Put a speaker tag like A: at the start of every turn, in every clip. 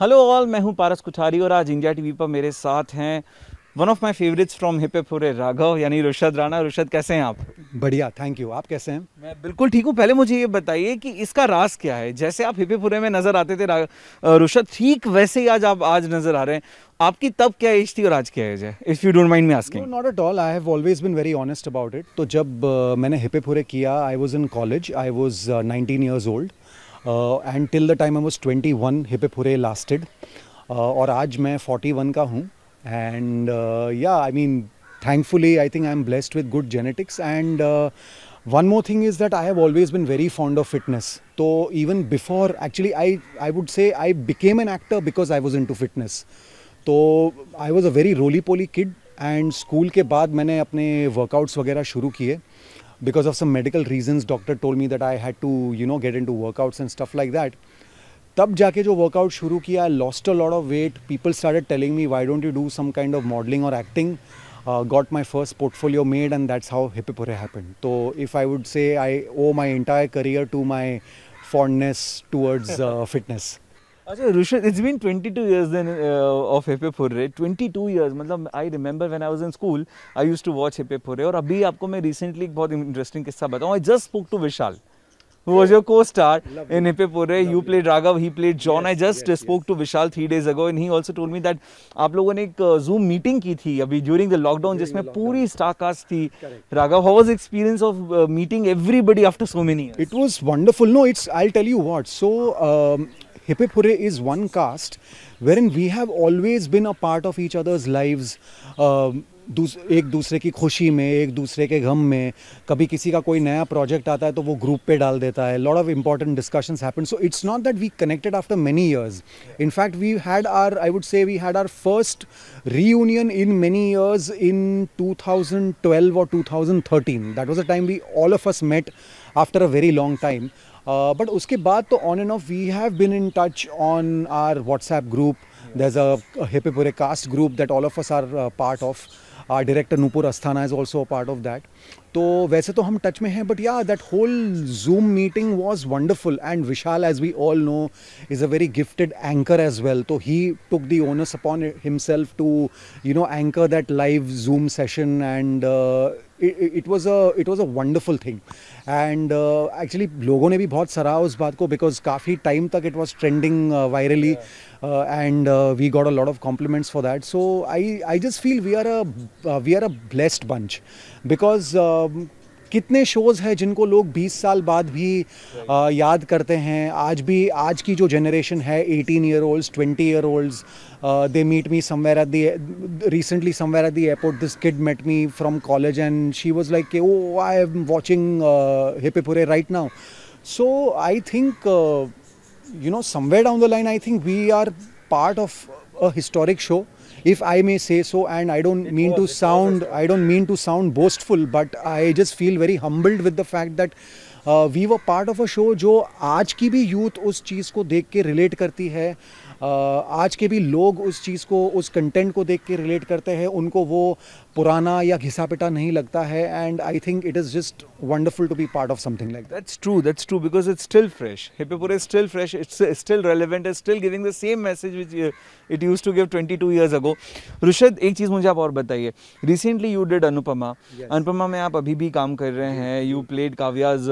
A: Hello all मैं हूं पारस कुठारी और आज इंडिया टीवी पर मेरे साथ हैं one of my favourites from Hip Hip Raghav यानी रुशद राणा रुशद कैसे हैं आप
B: बढ़िया थैंक यू आप कैसे हैं
A: मैं बिल्कुल ठीक हूँ पहले मुझे ये बताइए कि इसका रास क्या है जैसे आप हिपे हिप में नज़र आते थे रुशद ठीक वैसे ही आज आप आज नज़र आ रहे हैं आपकी तब क्या एज थी और आज क्या एज है
B: if you don't mind me asking not at all I have always been very honest about it तो जब uh, मैंने हिपे हिप किया I was in college I was nineteen years old and till the time I was twenty one Hip Hip lasted और आज मैं forty one का हूँ and yeah I mean thankfully I think I am blessed with good genetics and one more thing is that I have always been very fond of fitness तो even before actually I I would say I became an actor because I was into fitness तो I was a very roly poly kid and school के बाद मैंने अपने workouts वगैरह शुरू किए because of some medical reasons doctor told me that I had to you know get into workouts and stuff like that तब जाके जो वर्कआउट शुरू किया lost a lot of weight people started telling me why don't you do some kind of modelling और acting got my first portfolio made and that's how Hip Hip Hurray happened तो if I would say I owe my entire career to my fondness towards fitness अच्छा Rushad
A: it's been 22 years then uh, of Hip Hip 22 years मतलब I remember when I was in school I used to watch Hip Hip और अभी आपको मैं recently एक बहुत interesting किस्सा बताऊं I just spoke to Vishal who was your co-star in Hippe Purre. You played Raghav, he played John. Yes, I just yes, spoke yes. to Vishal three days ago and he also told me that आप लोगों ने एक Zoom meeting की थी अभी during the lockdown
B: जिसमें पूरी star cast थी. Raghav, how was the experience of uh, meeting everybody after so many years? It was wonderful. No, it's I'll tell you what. So um, Hippipuray is one caste wherein we have always been a part of each other's lives. Uh, दूस, एक दूसरे की खुशी में एक दूसरे के गम में कभी किसी का कोई नया प्रोजेक्ट आता है तो वो ग्रुप पे डाल देता है lot of important discussions happen so it's not that we connected after many years in fact we had our I would say we had our first reunion in many years in 2012 और 2013 that was a time we all of us met after a very long time but उसके बाद तो on and off we have been in touch on our WhatsApp group there's a, a cast group that all of us are part of our director Nupur Asthana is also part of that तो वैसे तो हम touch में हैं but yeah that whole Zoom meeting was wonderful and Vishal as we all know is a very gifted anchor as well तो he took the honours upon himself to you know anchor that live Zoom session and it, was a it was a wonderful thing and uh, actually logon ne bhi bahut sarao us baat because kafi time tak it was trending uh, virally uh, and we got a lot of compliments for that so i i just feel we are a we are a blessed bunch because um, कितने shows हैं जिनको लोग 20 साल बाद भी आ, याद करते हैं आज भी आज की जो जनरेशन है 18 year olds 20 year olds they meet me somewhere at the recently somewhere at the airport this kid met me from college and she was like K O I am watching पुरे right now so I think you know somewhere down the line I think we are part of a historic show if I may say so, and I don't mean to sound I don't mean to sound boastful, but I just feel very humbled with the fact that we were part of a show जो आज की भी youth उस चीज़ को देख के relate करती है आज के भी लोग उस चीज़ को उस कंटेंट को देख के रिलेट करते हैं उनको वो पुराना या घिसा पिटा नहीं लगता है and I think it is just wonderful to be part of something like
A: that's true that's true because it's still fresh hip hip hurray is still fresh it's still relevant is still giving the same message which it used to give twenty two years ago Rishad एक चीज़ मुझे आप और बताइए recently you did Anupama Anupama में आप अभी भी काम कर रहे हैं you played काव्याज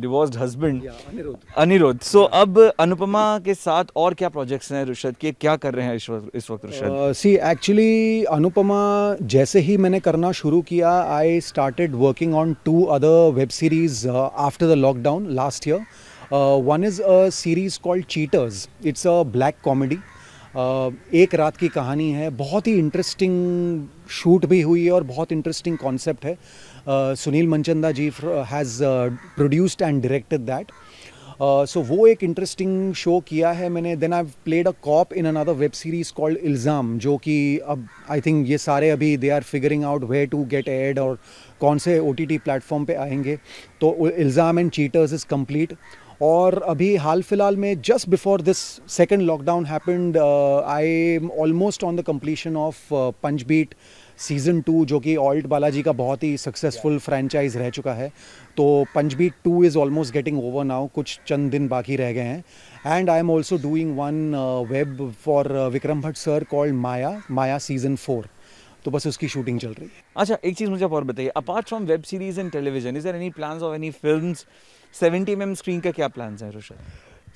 A: divorce husband Aniruddh Aniruddh so अब अनुपमा के साथ और क्या प्रोजेक्ट्स हैं रुशद के क्या कर रहे हैं इस वक्त इस वक्त रुशद
B: सी एक्चुअली अनुपमा जैसे ही मैंने करना शुरू किया I started working on two other web series after the lockdown last year one is a series called cheaters it's a black comedy एक रात की कहानी है बहुत ही इंटरेस्टिंग शूट भी हुई है और बहुत इंटरेस्टिंग कॉन्सेप्ट है uh, Sunil Manchanda ji has produced and directed that so uh, वो एक इंटरेस्टिंग शो किया है मैंने then I played a cop in another web series called Ilzaam जो कि अब आई थिंक ये सारे अभी they are figuring out way to get aired और कौन से ओ टी टी प्लेटफॉर्म पर आएंगे तो इल्ज़ाम एंड चीटर्स इज़ कम्प्लीट और अभी हाल फिलहाल में just before this second lockdown happened I am almost on the completion of punch beat season two जो कि ऑल्ट बालाजी का बहुत ही सक्सेसफुल फ्रेंचाइज रह चुका है तो punch beat two is almost getting over now कुछ चंद दिन बाकी रह गए हैं and I am also doing one web for Vikram Bhatt sir called Maya Maya season four तो बस उसकी शूटिंग चल रही है
A: अच्छा एक चीज़ मुझे आप और बताइए apart from web series and television is any plans of any film seventy M screen का क्या प्लान है Roshan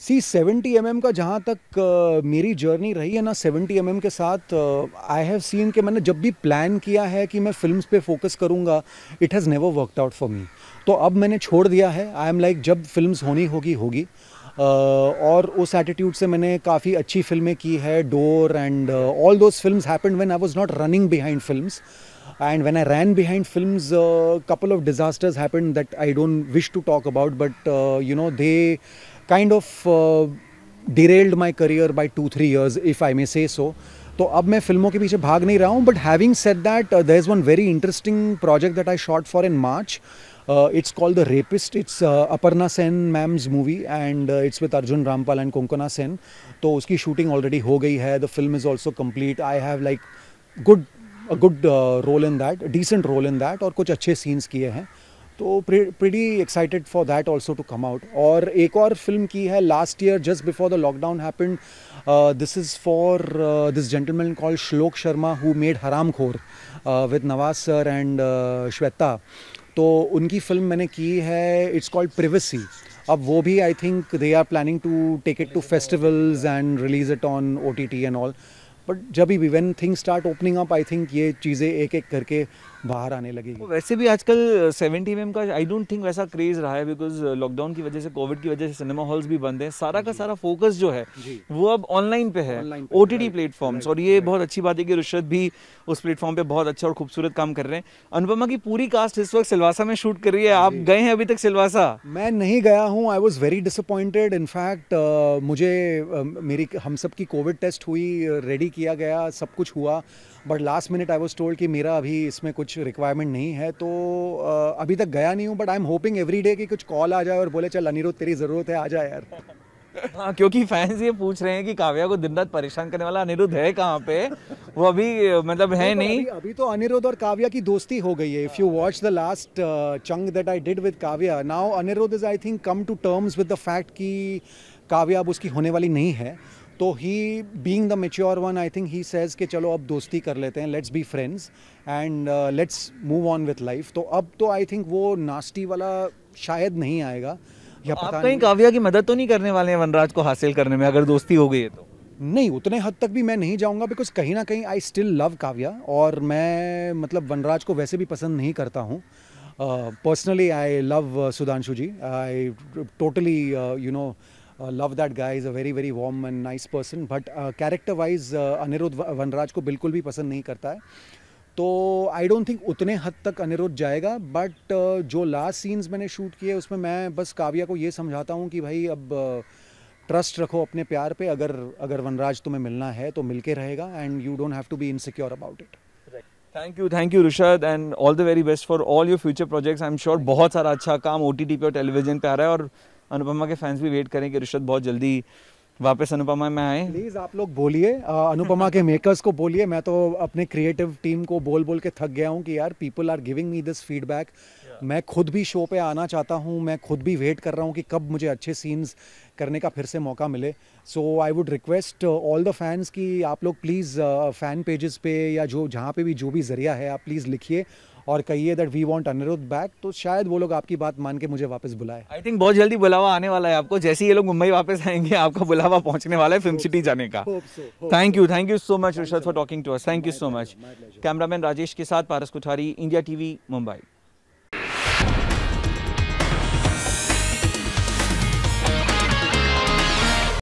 B: see seventy M M का जहाँ तक uh, मेरी जर्नी रही है ना सेवेंटी एम एम के साथ आई हैव सीन कि मैंने जब भी प्लान किया है कि मैं फिल्म पे फोकस करूँगा it has never worked out for me तो अब मैंने छोड़ दिया है आई एम लाइक जब फिल्म होनी होगी होगी uh, और उस एटीट्यूड से मैंने काफ़ी अच्छी फिल्में की है Dor and all those film happen when I was not running behind film and when I ran behind film couple of disasters happen that I don't wish to talk about but you know they kind of derailed my career by two three years if I may say so तो अब मैं फिल्मों के पीछे भाग नहीं रहा हूँ but having set that the is one very interesting project that I shot for in March it's called the rapist it's Aparna Sen ma'am's movie and it's with Arjun Rampal and Konkona Sen तो उसकी शूटिंग ऑलरेडी हो गई है the film is also complete I have like good good role in that decent role in that और कुछ अच्छे scenes किए हैं तो pretty excited for that also to come out और एक और फिल्म की है last year just before the lockdown happen this is for this gentleman call Shlok Sharma who made Haraamkhor with Nawaz sir and Shweta तो उनकी फिल्म मैंने की है इट्स कॉल्ड प्रिवेसी अब वो भी I think they are planning to take it to festivals and release it on O T T and all but जब भी when thing start opening up I think ये चीज़ें एक एक करके बाहर आने लगेगी तो
A: वैसे भी आजकल सेवेंटी एम का आई डोंट थिंक वैसा क्रेज़ रहा है बिकॉज लॉकडाउन की वजह से कोविड की वजह से सिनेमा हॉल्स भी बंद हैं सारा का सारा फोकस जो है वो अब ऑनलाइन पे है ओ टी टी प्लेटफॉर्म्स और ये बहुत अच्छी बात है कि रुशरत भी उस प्लेटफॉर्म पर बहुत अच्छा और खूबसूरत काम कर रहे हैं अनुपमा की पूरी कास्ट इस वक्त सिलवासा में शूट कर रही है आप गए हैं अभी तक सिलवासा
B: मैं नहीं गया हूँ I was very disappointed in fact मुझे मेरी हम सब की कोविड टेस्ट हुई रेडी किया गया सब कुछ हुआ but last minute I was told कि मेरा अभी इसमें कुछ रिक्वायरमेंट नहीं है तो uh, अभी तक गया नहीं हूँ but I am hoping every day कि कुछ कॉल आ जाए और बोले चल अनिरुद्ध तेरी ज़रूरत है आ जाए यार
A: हाँ क्योंकि फैंस ये पूछ रहे हैं कि काव्या को दिन रात परेशान करने वाला अनिरुद्ध है कहाँ पे वो अभी मतलब है तो नहीं अभी,
B: अभी तो अनिरुद्ध और काव्या की दोस्ती हो गई है if you watch the last chunk that I did with Kavya now Aniruddh is I think come to terms with the fact कि काव्या अब उसकी होने वाली नहीं है तो he being the mature one I think he says के चलो अब दोस्ती कर लेते हैं let's be friends and let's move on with life तो अब तो आई थिंक वो नास्टी वाला शायद नहीं आएगा या आप पता कहीं
A: काव्या की मदद तो नहीं करने वाले हैं वनराज को हासिल करने में अगर दोस्ती हो गई है तो
B: नहीं उतने हद तक भी मैं नहीं जाऊंगा बिकॉज कहीं ना कहीं आई स्टिल लव काव्या और मैं मतलब वनराज को वैसे भी पसंद नहीं करता हूँ personally I love Sudhanshu ji I totally you know love that guy is a very very warm and nice person but character wise Aniruddh Vanraj को बिल्कुल भी पसंद नहीं करता है तो आई डोंट थिंक उतने हद तक अनिरुद्ध जाएगा बट uh, जो लास्ट सीन्स मैंने शूट किए उसमें मैं बस काव्या को ये समझाता हूँ कि भाई अब ट्रस्ट uh, रखो अपने प्यार पे अगर अगर वनराज तुम्हें मिलना है तो मिलके रहेगा and you don't have to be insecure about it thank you thank you Rishad
A: and all the very best for all your future projects I am sure बहुत सारा अच्छा काम ओ पे और टेलीविजन पे आ रहा है और अनुपमा के फैंस भी वेट करें कि रिश्वत बहुत जल्दी वापस अनुपमा में आए
B: प्लीज़ आप लोग बोलिए अनुपमा के मेकर्स को बोलिए मैं तो अपने क्रिएटिव टीम को बोल बोल के थक गया हूँ कि यार people are giving me this feedback मैं खुद भी शो पे आना चाहता हूँ मैं खुद भी वेट कर रहा हूँ कि कब मुझे अच्छे सीन्स करने का फिर से मौका मिले so I would request all the fans कि आप लोग प्लीज़ फ़ैन पेजेस पे या जो जहाँ पे भी जो भी ज़रिया है आप प्लीज़ लिखिए और कहिए that we want Aniruddh back तो शायद वो लोग आपकी बात मान के मुझे वापस बुलाए आई
A: थिंक बहुत जल्दी बुलावा आने वाला है आपको जैसे ही ये लोग मुंबई वापस आएंगे आपका बुलावा पहुंचने वाला है फिल्म सिटी जाने का thank you thank you so much Rishad for talking to us thank you so much cameraman Rajesh के साथ पारस कोठारी इंडिया टीवी मुंबई